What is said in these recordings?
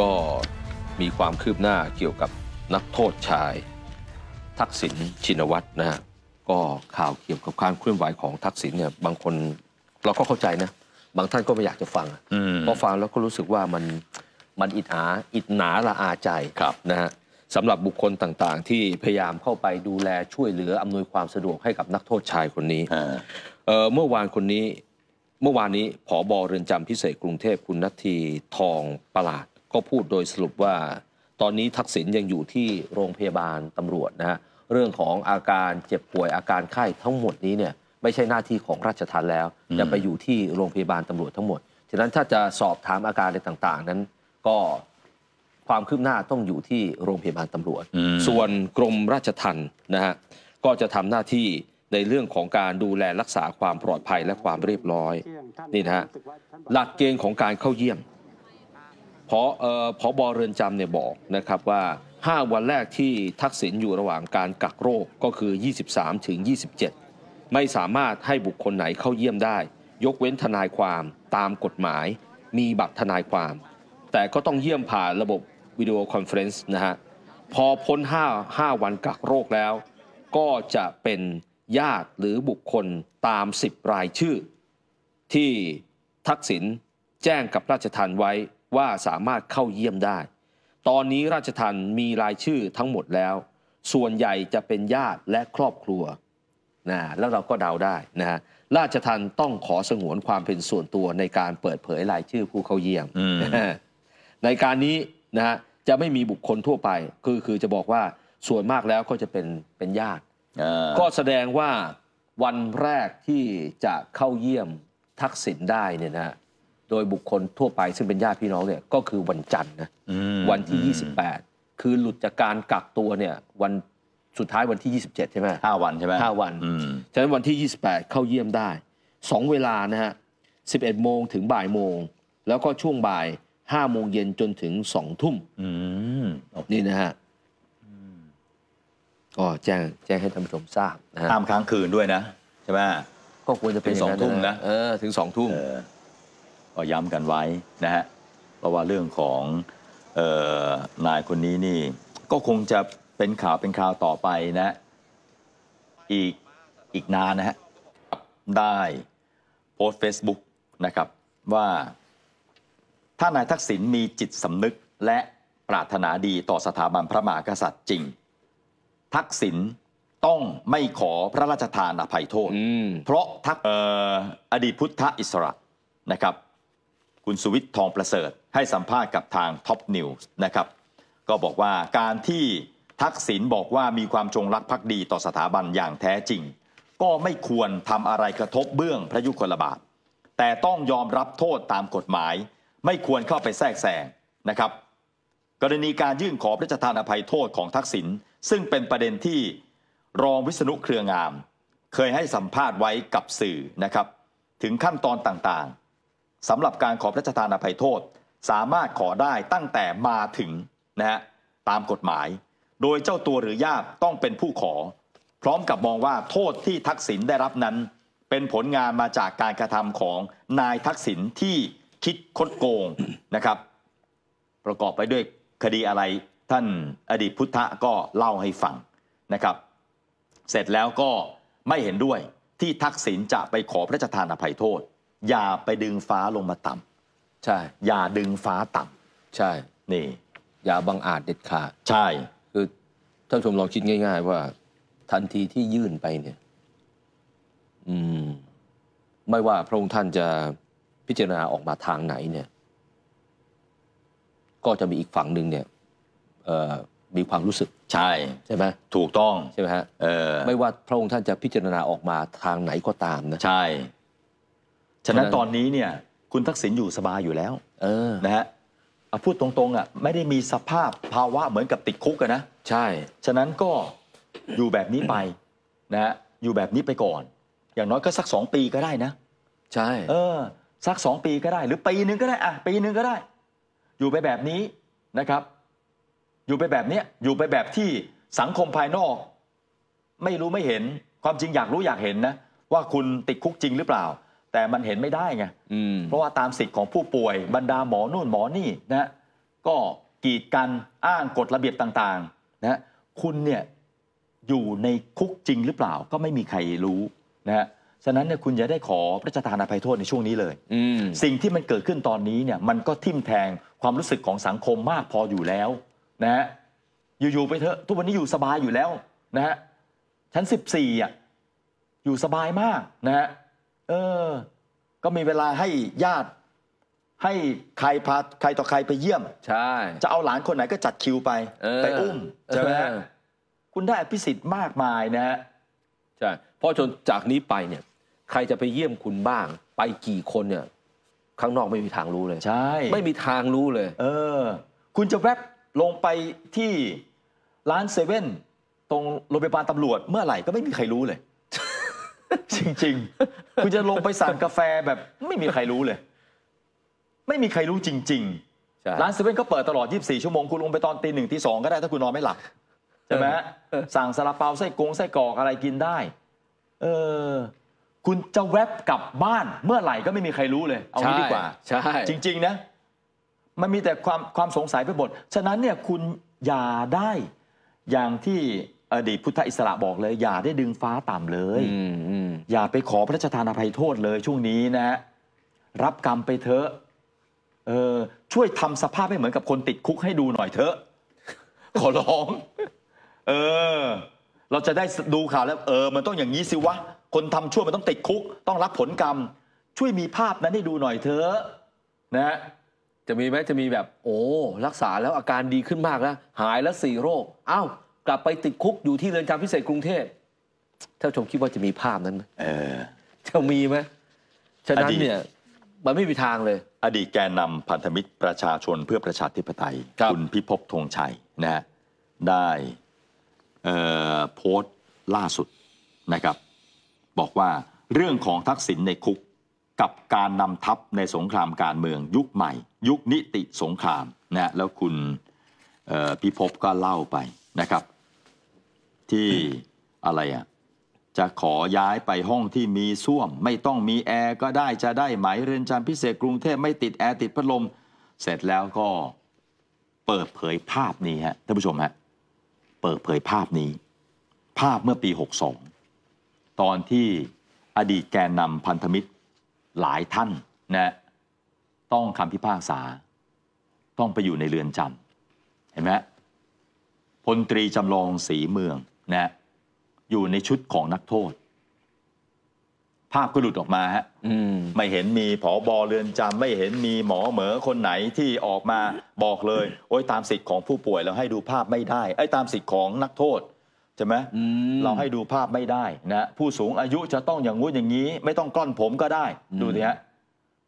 ก็มีความคืบหน้าเกี่ยวกับนักโทษชาย ทักษิณชินวัตรนะฮะ ก็ข่าวเกี่ยวกับการเคลื่อนไหวของทักษิณเนี่ยบางคนเราก็เข้าใจนะ บางท่านก็ไม่อยากจะฟังเพราะฟังแล้วก็รู้สึกว่ามัน มันอิดอาอิดหนาละอาใจนะฮะสำหรับบุคคลต่างๆ ที่พยายามเข้าไปดูแลช่วยเหลือ อำนวยความสะดวกให้กับนักโทษชายคนนี้เมื่อวานคนนี้เมื่อวานนี้ผอบอเรือนจำพิเศษกรุงเทพคุณนัทีทองประหลาดก็พูดโดยสรุปว่าตอนนี้ทักษิณยังอยู่ที่โรงพยาบาลตำรวจนะฮะเรื่องของอาการเจ็บป่วยอาการไข้ทั้งหมดนี้เนี่ยไม่ใช่หน้าที่ของราชทัณฑ์แล้วจะไปอยู่ที่โรงพยาบาลตำรวจทั้งหมดฉะนั้นถ้าจะสอบถามอาการอะไรต่าง ๆ นั้นก็ความคืบหน้าต้องอยู่ที่โรงพยาบาลตำรวจ ส่วนกรมราชทัณฑ์นะฮะก็จะทำหน้าที่ในเรื่องของการดูแลรักษาความปลอดภัยและความเรียบร้อยนี่นะฮะหลักเกณฑ์ของการเข้าเยี่ยมพอพอบอเรือนจำเนี่ยบอกนะครับว่า 5 วันแรกที่ทักษิณอยู่ระหว่างการกักโรคก็คือ 23ถึง27 ไม่สามารถให้บุคคลไหนเข้าเยี่ยมได้ ยกเว้นทนายความตามกฎหมาย มีบัตรทนายความ แต่ก็ต้องเยี่ยมผ่านระบบวิดีโอคอนเฟรนซ์นะฮะพอพ้น 5 5 วันกักโรคแล้ว ก็จะเป็นญาติหรือบุคคลตาม 10 รายชื่อ ที่ทักษิณแจ้งกับราชทานไว้ว่าสามารถเข้าเยี่ยมได้ ตอนนี้ราชทันมีรายชื่อทั้งหมดแล้ว ส่วนใหญ่จะเป็นญาติและครอบครัว นะ แล้วเราก็เดาได้นะฮะ ราชทันต้องขอสงวนความเป็นส่วนตัวในการเปิดเผยรายชื่อผู้เข้าเยี่ยม ในการนี้นะฮะ จะไม่มีบุคคลทั่วไป คือคือจะบอกว่าส่วนมากแล้วก็จะเป็นเป็นญาติก็แสดงว่าวันแรกที่จะเข้าเยี่ยมทักษิณได้เนี่ยนะโดยบุคคลทั่วไปซึ่งเป็นญาติพี่น้องเนี่ย ก็คือวันจันทร์นะวันที่ 28 คือหลุดจากการกักตัวเนี่ย วันสุดท้ายวันที่ 27ใช่ไหมห้าวันใช่ไหมห้าวันฉะนั้นวันที่ 28 เข้าเยี่ยมได้2เวลานะฮะ11โมงถึงบ่ายโมง แล้วก็ช่วงบ่าย5โมงเย็นจนถึง2ทุ่มนี่นะฮะก็แจ้ง แจ้งให้ท่านผู้ชมทราบนะห้ามค้างคืนด้วยนะใช่ไหมก็ควรจะเป็นสองทุ่มนะเออถึงสองทุ่มก็ย้ำกันไว้นะฮะเพราะว่าเรื่องของออนายคนนี้นี่ ก็คงจะเป็นข่าวเป็นข่าวต่อไปนะ อีกอีกนานนะฮะได้ โพสต์ Facebook นะครับ ว่า ถ้านายทักษิณมีจิตสำนึกและปรารถนาดีต่อสถาบันพระมหากษัตริย์จริง ทักษิณต้องไม่ขอพระราชทานอภัยโทษเพราะทักอออดีตพุทธอิสระนะครับคุณสุวิทย์ทองประเสริฐให้สัมภาษณ์กับทางท็อปนิวส์นะครับก็บอกว่าการที่ทักษิณบอกว่ามีความจงรักภักดีต่อสถาบันอย่างแท้จริง ก็ไม่ควรทำอะไรกระทบเบื้องพระยุคลบาทแต่ต้องยอมรับโทษตามกฎหมาย ไม่ควรเข้าไปแทรกแซงนะครับกรณีการยื่นขอพระราชทานอภัยโทษของทักษิณซึ่งเป็นประเด็นที่รองวิษณุเครืองาม เคยให้สัมภาษณ์ไว้กับสื่อนะครับถึงขั้นตอนต่างๆสำหรับการขอพระราชทานอภัยโทษสามารถขอได้ตั้งแต่มาถึงนะฮะตามกฎหมาย โดยเจ้าตัวหรือญาติต้องเป็นผู้ขอ พร้อมกับมองว่าโทษที่ทักษิณได้รับนั้น เป็นผลงานมาจากการกระทำของนายทักษิณที่คิดคดโกงนะครับ ประกอบไปด้วยคดีอะไร ท่านอดีตพุทธะก็เล่าให้ฟังนะครับ เสร็จแล้วก็ไม่เห็นด้วยที่ทักษิณจะไปขอพระราชทานอภัยโทษอย่าไปดึงฟ้าลงมาต่ำใช่ อย่าดึงฟ้าต่ำใช่นี่ อย่าบังอาจเด็ดขาดใช่ คือ ท่านชมลองคิดง่าย ๆ ว่าทันทีที่ยื่นไปเนี่ย อืมไม่ว่าพระองค์ท่านจะพิจารณาออกมาทางไหนเนี่ย ก็จะมีอีกฝั่งหนึ่งเนี่ยมีความรู้สึก ใช่ใช่ไหมถูกต้องใช่ไหมฮะไม่ว่าพระองค์ท่านจะพิจารณาออกมาทางไหนก็ตามนะ ใช่ฉะนั้นตอนนี้เนี่ย คุณทักษิณอยู่สบายอยู่แล้วนะฮะพูดตรงๆอ่ะไม่ได้มีสภาพภาวะเหมือนกับติดคุกนะใช่ฉะนั้นก็อยู่แบบนี้ไปนะฮะอยู่แบบนี้ไปก่อน อย่างน้อยก็สักสองปีก็ได้นะใช่ เออ สักสองปีก็ได้ หรือปีหนึ่งก็ได้อ่ะปีหนึ่งก็ได้ อยู่ไปแบบนี้นะครับ อยู่ไปแบบเนี้ยอยู่ไปแบบที่สังคมภายนอก ไม่รู้ไม่เห็นความจริงอยากรู้อยากเห็นนะว่าคุณติดคุกจริงหรือเปล่าแต่มันเห็นไม่ได้ไงเพราะว่าตามสิทธิ์ของผู้ป่วยบรรดาหมอนู่นหมอนี่นะ ก็กีดกันอ้างกฎระเบียบต่าง ๆ นะ คุณเนี่ยอยู่ในคุกจริงหรือเปล่าก็ไม่มีใครรู้ นะฮะ ฉะนั้นเนี่ยคุณอย่าได้ขอพระราชทานอภัยโทษในช่วงนี้เลยสิ่งที่มันเกิดขึ้นตอนนี้เนี่ย มันก็ทิ่มแทงความรู้สึกของสังคมมากพออยู่แล้ว นะฮะ อยู่ๆไปเถอะ ทุกวันนี้อยู่สบายอยู่แล้ว นะฮะชั้น14อ่ะอยู่สบายมากนะฮะเออก็มีเวลาให้ญาติ ให้ใครพาใครต่อใครไปเยี่ยม ใช่ จะเอาหลานคนไหนก็จัดคิวไปไปอุ้มใช่ไหมคุณได้อภิสิทธิ์มากมายนะฮะใช่เพราะจนจากนี้ไปเนี่ย ใครจะไปเยี่ยมคุณบ้าง ไปกี่คนเนี่ยข้างนอกไม่มีทางรู้เลย ใช่ ไม่มีทางรู้เลย เออ คุณจะแวบลงไปที่ร้านเซเว่นตรงโรงพยาบาลตำรวจเมื่อไหร่ก็ไม่มีใครรู้เลยจริงๆ คุณจะลงไปสั่งกาแฟแบบ ไม่มีใครรู้เลย ไม่มีใครรู้จริงๆร้านเซเว่นก็เปิดตลอด 24 ชั่วโมงคุณลงไปตอนตีหนึ่งตีสองก็ได้ถ้าคุณนอนไม่หลับใช่ไหมสั่งซาลาเปาไส้กงไส้กรอกอะไรกินได้ เออ คุณจะแวบกลับบ้านเมื่อไหร่ก็ไม่มีใครรู้เลย เอางี้ดีกว่า ใช่ จริงๆ นะ มันมีแต่ความความสงสัยไปหมด ฉะนั้นเนี่ย คุณอย่าได้ อย่างที่อดีตพุทธอิสระบอกเลยอย่าได้ดึงฟ้าต่ำเลยอย่าไปขอพระราชทานอภัยโทษเลย ช่วงนี้นะฮะรับกรรมไปเถอะเออช่วยทำสภาพให้เหมือนกับคนติดคุก ให้ดูหน่อยเถอะขอร้อง เออ เราจะได้ดูข่าวแล้ว เออ มันต้องอย่างนี้สิวะคนทำชั่วมันต้องติดคุก ต้องรับผลกรรม ช่วยมีภาพนั้นให้ดูหน่อยเถอะนะ จะมีไหมจะมีแบบ โอ้รักษาแล้วอาการดีขึ้นมากแล้วหายแล้วสี่โรคอ้าวกลับไปติดคุกอยู่ที่เรือนจำพิเศษกรุงเทพท่านชมคิดว่าจะมีภาพนั้นไหมเออจะมีไหมฉะนั้นเนี่ย มันไม่มีทางเลย อดีตแกนนำพันธมิตรประชาชนเพื่อประชาธิปไตยคุณพิภพธงชัยนะฮะได้โพสต์ล่าสุดนะครับ บอกว่าเรื่องของทักษิณในคุกกับการนำทัพในสงครามการเมืองยุคใหม่ ยุคนิติสงครามนะฮะแล้วคุณพิภพก็เล่าไปนะครับที่อะไรอ่ะจะขอย้ายไปห้องที่มีส้วมไม่ต้องมีแอร์ ก็ได้จะได้ไหม เรือนจำพิเศษกรุงเทพไม่ติดแอร์ ติดพัดลม เสร็จแล้วก็เปิดเผยภาพนี้ฮะท่านผู้ชมฮะเปิดเผยภาพนี้ ภาพเมื่อปี 62 ตอนที่อดีตแกนนำพันธมิตรหลายท่านนะต้องคำพิพากษา ต้องไปอยู่ในเรือนจำเห็นไหมพลตรีจำลองสีเมืองนะอยู่ในชุดของนักโทษ ภาพก็หลุดออกมาฮะไม่เห็นมีผอบอเรือนจำไม่เห็นมีหมอเหมอคนไหนที่ออกมาบอกเลยโอ้ยตามสิทธิ์ของผู้ป่วย เราให้ดูภาพไม่ได้ไอ้ตามสิทธิ์ของนักโทษใช่ไหมเราให้ดูภาพไม่ได้นะผู้สูงอายุจะต้องอย่างงู้นอย่างนี้ ไม่ต้องก้อนผมก็ได้ ดูสิฮะ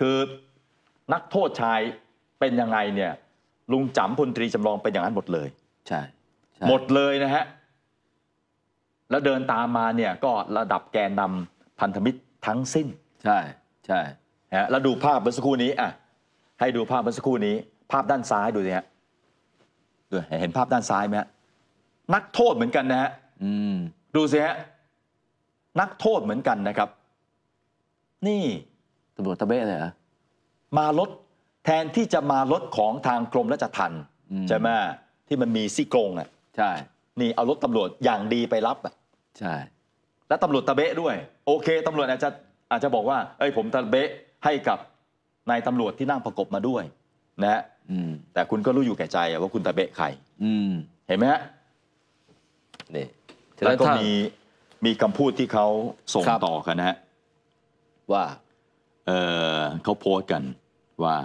คือนักโทษชายเป็นยังไงเนี่ย ลุงจำพลตรีจำลองเป็นอย่างนั้นหมดเลย ใช่หมดเลยนะฮะแล้วเดินตามมาเนี่ย ก็ระดับแกนนำพันธมิตรทั้งสิ้น ใช่ ใช่ฮะแล้วดูภาพเมื่อสักครู่นี้ อ่ะ ให้ดูภาพเมื่อสักครู่นี้ ภาพด้านซ้ายดูสิฮะดูเห็นภาพด้านซ้ายไหมฮะนักโทษเหมือนกันนะฮะดูสิฮะนักโทษเหมือนกันนะครับ นี่ตำรวจตะเบ้เลยเหรอมารถแทนที่จะมารถของทางกรมราชทัณฑ์ใช่ไหมที่มันมีซี่โครงอ่ะ ใช่ นี่เอารถตำรวจอย่างดีไปรับอ่ะใช่และตำรวจตะเบะด้วย โอเคตำรวจอาจจะ อาจจะบอกว่าเอ้ย ผมตะเบะให้กับนายตำรวจที่นั่งประกบมาด้วย นะฮะแต่คุณก็รู้อยู่แก่ใจว่าคุณตะเบะใครเห็นไหมฮะนี่แล้วก็มีมีคำพูดที่เขาส่งต่อกันนะฮะว่าเออเขาโพสต์กัน ว่า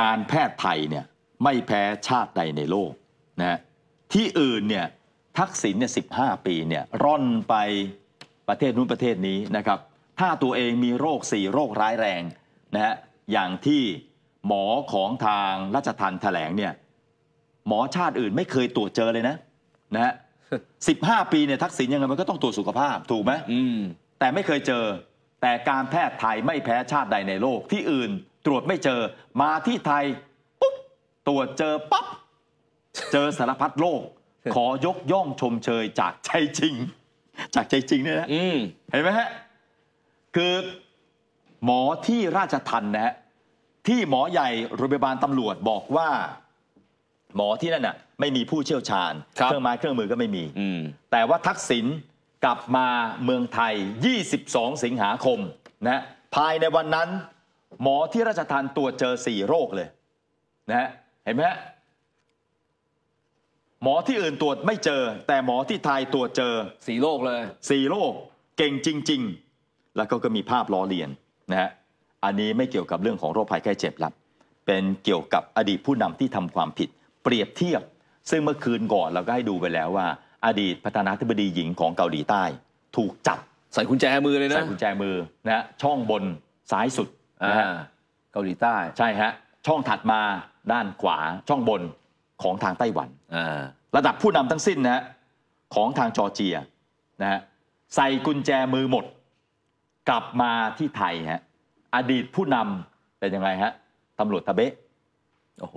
การแพทย์ไทยเนี่ย ไม่แพ้ชาติใดในโลก นะฮะที่อื่นเนี่ยทักษิณเนี่ยสิปีเนี่ยร่อนไปประเทศนู้นประเทศนี้นะครับ ถ้าตัวเองมีโรค4โรค ร้ายแรงนะฮะอย่างที่หมอของทางราชทันแถลงเนี่ยหมอชาติอื่นไม่เคยตรวจเจอเลยนะ นะฮะสิปีเนี่ยทักษิณยังไงมัน ก็ต้องตรวจสุขภาพถูกไหมแต่ไม่เคยเจอ แต่การแพทย์ไทยไม่แพ้ชาติใดในโลกที่อื่นตรวจไม่เจอมาที่ไทยปุ๊บตรวจเจอปั๊บเจอสารพัดโรคขอยกย่องชมเชยจากใจจริง จากใจจริง เนี่ยนะเห็นไหมฮะ คือ หมอที่ราชทันนะฮะที่หมอใหญ่โรงพยาบาลตำรวจบอกว่า หมอที่นั่นน่ะ ไม่มีผู้เชี่ยวชาญเครื่องไม้เครื่องมือก็ไม่มีมแต่ว่าทักษิณกลับมาเมืองไทย 22 สิงหาคม นะฮะภายในวันนั้น หมอที่ราชทันตรวจเจอ4โรคเลย นะฮะเห็นไหมฮะหมอที่อื่นตรวจไม่เจอ แต่หมอที่ไทยตรวจเจอสี่โรคเลยสี่โรคเก่งจริง ๆ แล้วก็ก็มีภาพล้อเลียนนะฮะอันนี้ไม่เกี่ยวกับเรื่องของโรคภัยไข้เจ็บละเป็นเกี่ยวกับอดีตผู้นำที่ทำความผิด เปรียบเทียบ ซึ่งเมื่อคืนก่อนเราก็ให้ดูไปแล้วว่า อดีตประธานาธิบดีหญิงของเกาหลีใต้ ถูกจับใส่กุญแจมือเลยนะใส่กุญแจมือนะช่องบนซ้ายสุดนะฮะเกาหลีใต้ใช่ฮะช่องถัดมาด้านขวา ช่องบนของทางไต้หวันระดับผู้นำทั้งสิ้นนะ ของทางจอร์เจียนะฮะใส่กุญแจมือหมด กลับมาที่ไทยฮะอดีตผู้นำเป็นยังไงฮะตำรวจทะเบะโอ้โห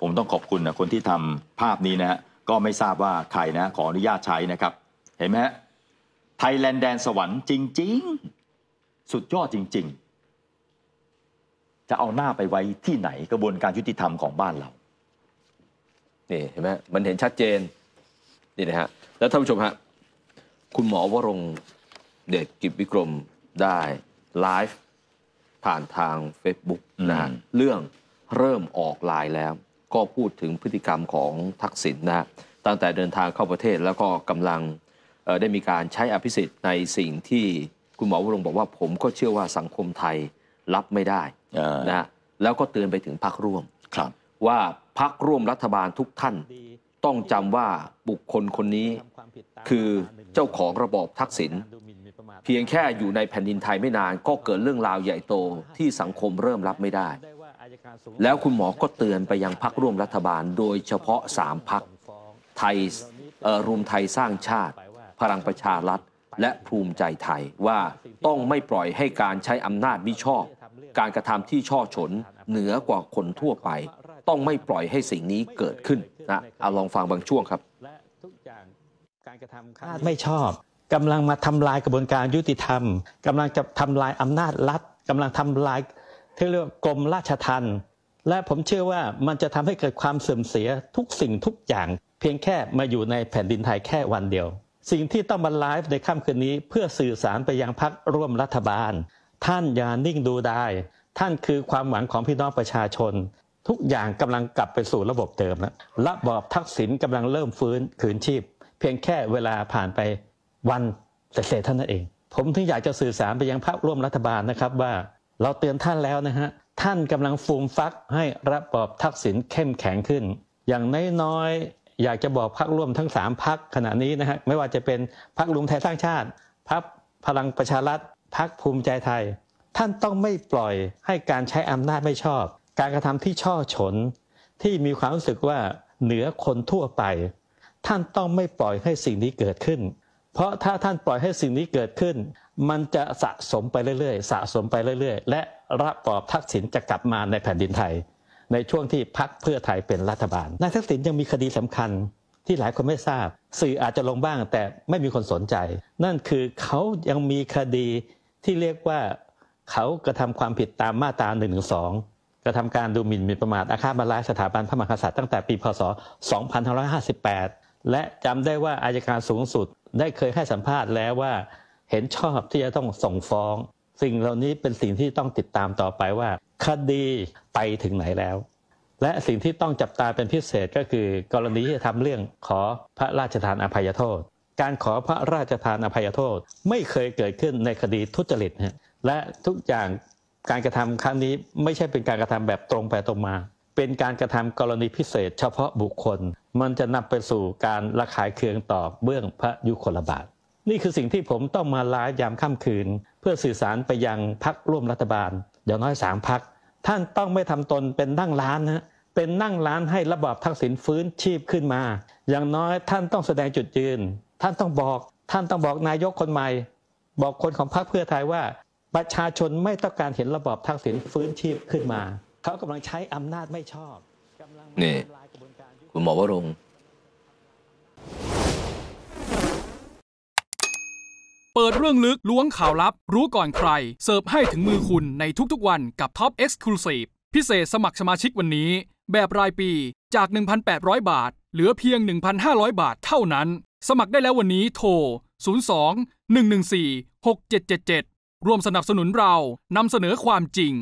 ผมต้องขอบคุณนะคนที่ทำภาพนี้นะฮะก็ไม่ทราบว่าใครนะ ขออนุญาตใช้นะครับ เห็นไหมฮะไทยแลนด์แดนสวรรค์จริงๆ สุดยอดจริงๆ จะเอาหน้าไปไว้ที่ไหน กระบวนการยุติธรรมของบ้านเรานี่เห็นไหมมันเห็นชัดเจน นี่นะฮะ แล้วท่านผู้ชมฮะ คุณหมอวรงเดชกิจวิกรมได้ไลฟ์ผ่านทาง Facebook นะฮะเรื่องเริ่มออกลายแล้ว ก็พูดถึงพฤติกรรมของทักษิณนนะตั้งแต่เดินทางเข้าประเทศแล้วก็กำลังได้มีการใช้อภิสิทธิ์ในสิ่งที่คุณหมอวรงบอกว่าผมก็เชื่อว่าสังคมไทยรับไม่ได้นะแล้วก็เตือนไปถึงพรรคร่วมว่าพักร่วมรัฐบาลทุกท่าน ต้องจำว่าบุคคลคนนี้ คือเจ้าของระบอบทักษิณเพียงแค่อยู่ในแผ่นดินไทยไม่นานก็เกิดเรื่องราวใหญ่โตที่สังคมเริ่มรับไม่ได้ แล้วคุณหมอก็เตือนไปยังพักร่วมรัฐบาล โดยเฉพาะสามพักไทยรวมไทยสร้างชาติ พลังประชารัฐ และภูมิใจไทยว่าต้องไม่ปล่อยให้การใช้อำนาจมิชอบการกระทำที่ช่อฉนเหนือกว่าคนทั่วไปต้องไม่ปล่อยให้สิ่งนี้เกิดขึ้นนะเอาลองฟังบางช่วงครับการกระทำไม่ชอบกำลังมาทำลายกระบวนการยุติธรรมกำลังจะทำลายอำนาจรัฐกำลังทำลายที่เรียกกรมราชทัณฑ์และผมเชื่อว่ามันจะทำให้เกิดความเสื่อมเสียทุกสิ่งทุกอย่าง เพียงแค่มาอยู่ในแผ่นดินไทยแค่วันเดียว สิ่งที่ต้องมาไลฟ์ในค่ำคืนนี้เพื่อสื่อสารไปยังพรรคร่วมรัฐบาล ท่านอย่านิ่งดูได้ท่านคือความหวังของพี่น้องประชาชนทุกอย่างกำลังกลับไปสู่ระบบเดิมแล้วระบอบทักษิณกำลังเริ่มฟื้นคืนชีพ เพียงแค่เวลาผ่านไปวันเศษเท่านั้นเอง ผมถึงอยากจะสื่อสารไปยังพรรคร่วมรัฐบาลนะครับว่าเราเตือนท่านแล้วนะฮะ ท่านกำลังฟูมฟัก ให้ระบอบทักษิณเข้มแข็งขึ้น อย่างน้อยๆอยากจะบอกพรรคร่วมทั้ง3พักขณะนี้นะฮะไม่ว่าจะเป็นพรรครวมไทยสร้างชาติพรรคพลังประชารัฐพรรคภูมิใจไทย ท่านต้องไม่ปล่อยให้การใช้อำนาจไม่ชอบการกระทำที่ช่อฉนที่มีความรู้สึกว่าเหนือคนทั่วไป ท่านต้องไม่ปล่อยให้สิ่งนี้เกิดขึ้น เพราะถ้าท่านปล่อยให้สิ่งนี้เกิดขึ้น มันจะสะสมไปเรื่อยๆ สะสมไปเรื่อย ๆ และระบอบทักษิณจะกลับมาในแผ่นดินไทย ในช่วงที่พักเพื่อไทยเป็นรัฐบาลนายทักษิณยังมีคดีสำคัญ ที่หลายคนไม่ทราบ สื่ออาจจะลงบ้างแต่ไม่มีคนสนใจ นั่นคือเขายังมีคดีที่เรียกว่าเขากระทำความผิดตามมาตรา1นึระทำการดูหมิ่นมิประมาทอาฆาตมาร้ายสถาบันพระมหากษัตริย์ตั้งแต่ปีพศ 2558 และจำได้ว่าอายการสูงสุดได้เคยให้สัมภาษณ์แล้วว่า เห็นชอบที่จะต้องส่งฟ้อง สิ่งเหล่านี้เป็นสิ่งที่ต้องติดตามต่อไปว่าคดีไปถึงไหนแล้ว และสิ่งที่ต้องจับตาเป็นพิเศษก็คือ กรณีที่ทำเรื่องขอพระราชทานอภัยโทษ การขอพระราชทานอภัยโทษ ไม่เคยเกิดขึ้นในคดีทุจริตและทุกอย่างการกระทำครั้งนี้ไม่ใช่เป็นการกระทำแบบตรงไปตรงมา เป็นการกระทำกรณีพิเศษเฉพาะบุคคล มันจะนำไปสู่การระขายเคืองต่อเบื้องพระยุคลบาท นี่คือสิ่งที่ผมต้องมาล้ายามค่ำคืน เพื่อสื่อสารไปยังพักร่วมรัฐบาลอย่างน้อยสามพัก ท่านต้องไม่ทำตนเป็นนั่งร้านนะเป็นนั่งร้านให้ระบอบทักษิณฟื้นชีพขึ้นมา อย่างน้อยท่านต้องแสดงจุดยืน ท่านต้องบอก ท่านต้องบอกนายกคนใหม่ บอกคนของพรรคเพื่อไทยว่าประชาชนไม่ต้องการเห็นระบอบทักษิณฟื้นชีพขึ้นมา เขากำลังใช้อำนาจไม่ชอบ นี่คุณหมอวรง เปิดเรื่องลึกล้วงข่าวลับรู้ก่อนใคร เสิร์ฟให้ถึงมือคุณในทุกๆวันกับ Top Exclusive พิเศษสมัครสมาชิกวันนี้ แบบรายปีจาก 1,800 บาท เหลือเพียง 1,500 บาทเท่านั้น สมัครได้แล้ววันนี้โทร02 114 6777ร่วมสนับสนุนเรา นำเสนอความจริง